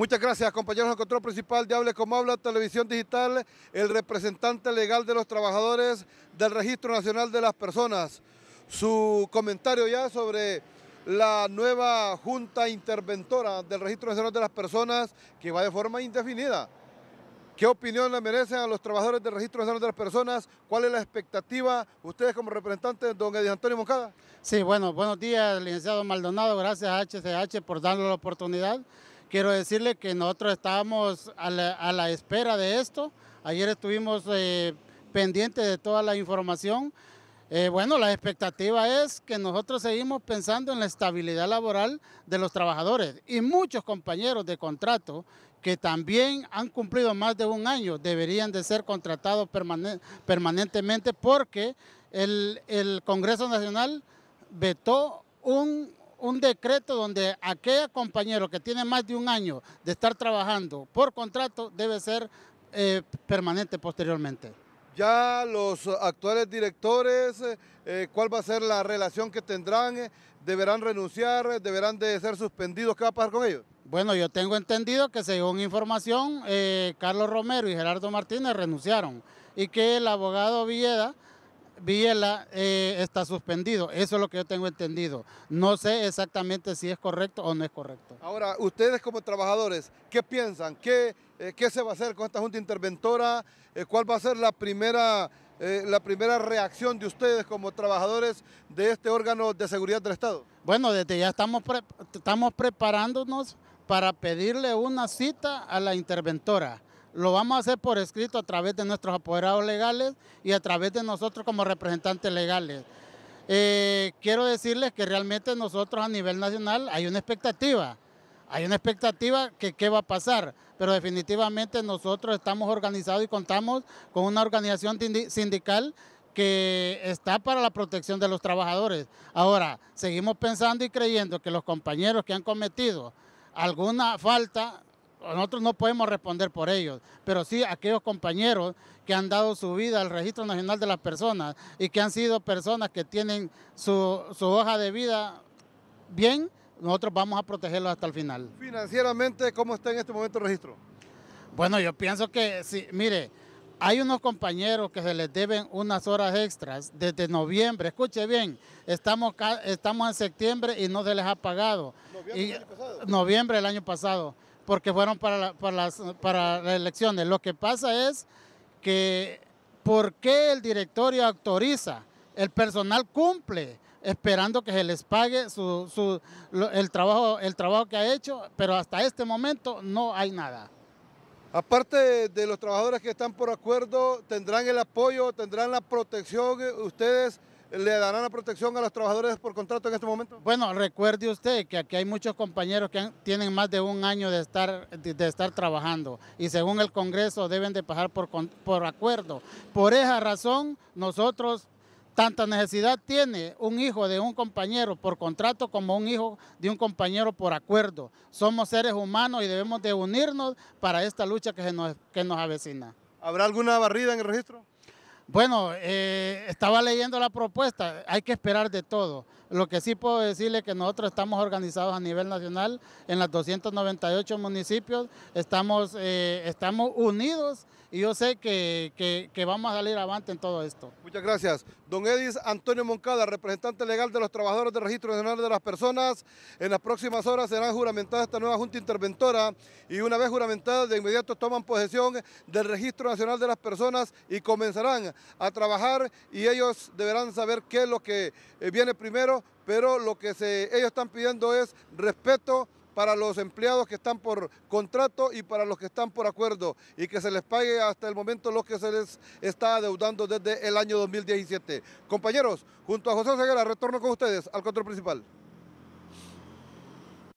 Muchas gracias, compañeros del control principal de Hable como Habla, Televisión Digital, el representante legal de los trabajadores del Registro Nacional de las Personas. Su comentario ya sobre la nueva Junta Interventora del Registro Nacional de las Personas que va de forma indefinida. ¿Qué opinión le merecen a los trabajadores del Registro Nacional de las Personas? ¿Cuál es la expectativa? Ustedes como representantes, don Edith Antonio Moncada. Sí, bueno, buenos días, licenciado Maldonado. Gracias a HCH por darnos la oportunidad Quiero decirle que nosotros estábamos a la, espera de esto. Ayer estuvimos eh, pendientes de toda la información. Eh, bueno, la expectativa es que nosotros seguimos pensando en la estabilidad laboral de los trabajadores y muchos compañeros de contrato que también han cumplido más de un año deberían de ser contratados permanentemente porque el Congreso Nacional vetó un un decreto donde aquel compañero que tiene más de un año de estar trabajando por contrato debe ser eh, permanente posteriormente. Ya los actuales directores, eh, eh, ¿cuál va a ser la relación que tendrán? ¿Deberán renunciar? ¿Deberán de ser suspendidos? ¿Qué va a pasar con ellos? Bueno, yo tengo entendido que según información, Carlos Romero y Gerardo Martínez renunciaron y que el abogado Villeda Viela eh, está suspendido. Eso es lo que yo tengo entendido. No sé exactamente si es correcto o no es correcto. Ahora, ustedes como trabajadores, ¿qué piensan? ¿Qué, eh, se va a hacer con esta Junta Interventora? Eh, ¿Cuál va a ser la primera, la primera reacción de ustedes como trabajadores de este órgano de seguridad del Estado? Bueno, desde ya estamos, estamos preparándonos para pedirle una cita a la interventora lo vamos a hacer por escrito a través de nuestros apoderados legales y a través de nosotros como representantes legales. Eh, quiero decirles que realmente nosotros a nivel nacional hay una expectativa, hay una expectativa que qué va a pasar, pero definitivamente nosotros estamos organizados y contamos con una organización sindical que está para la protección de los trabajadores. Ahora, seguimos pensando y creyendo que los compañeros que han cometido alguna falta nosotros no podemos responder por ellos, pero sí aquellos compañeros que han dado su vida al Registro Nacional de las Personas y que han sido personas que tienen su, su hoja de vida bien, nosotros vamos a protegerlos hasta el final. Financieramente, ¿cómo está en este momento el registro? Bueno, yo pienso que, sí, mire, hay unos compañeros que se les deben unas horas extras desde noviembre. Escuche bien, estamos, estamos en septiembre y no se les ha pagado. Noviembre del año pasado. Noviembre del año pasado porque fueron para las, para elecciones. Lo que pasa es que ¿por qué el directorio autoriza? El personal cumple esperando que se les pague el, trabajo, el trabajo que ha hecho, pero hasta este momento no hay nada. Aparte de los trabajadores que están por acuerdo, ¿tendrán el apoyo, tendrán la protección eh, ustedes ¿Le darán la protección a los trabajadores por contrato en este momento? Bueno, recuerde usted que aquí hay muchos compañeros que tienen más de un año de estar, estar trabajando y según el Congreso deben de pasar por, por acuerdo. Por esa razón, nosotros tanta necesidad tiene un hijo de un compañero por contrato como un hijo de un compañero por acuerdo. Somos seres humanos y debemos de unirnos para esta lucha que, nos, que nos avecina. ¿Habrá alguna barrida en el registro? Bueno, eh, estaba leyendo la propuesta, hay que esperar de todo. Lo que sí puedo decirle que nosotros estamos organizados a nivel nacional en los 298 municipios, estamos, eh, estamos unidos y yo sé que, vamos a salir avante en todo esto. Muchas gracias. Don Edis Antonio Moncada, representante legal de los trabajadores del Registro Nacional de las Personas. En las próximas horas será juramentada esta nueva Junta Interventora y una vez juramentada de inmediato toman posesión del Registro Nacional de las Personas y comenzarán a trabajar y ellos deberán saber qué es lo que eh, viene primero, pero lo que ellos están pidiendo es respeto para los empleados que están por contrato y para los que están por acuerdo y que se les pague hasta el momento lo que se les está adeudando desde el año 2017. Compañeros, junto a José Seguera, retorno con ustedes al control principal.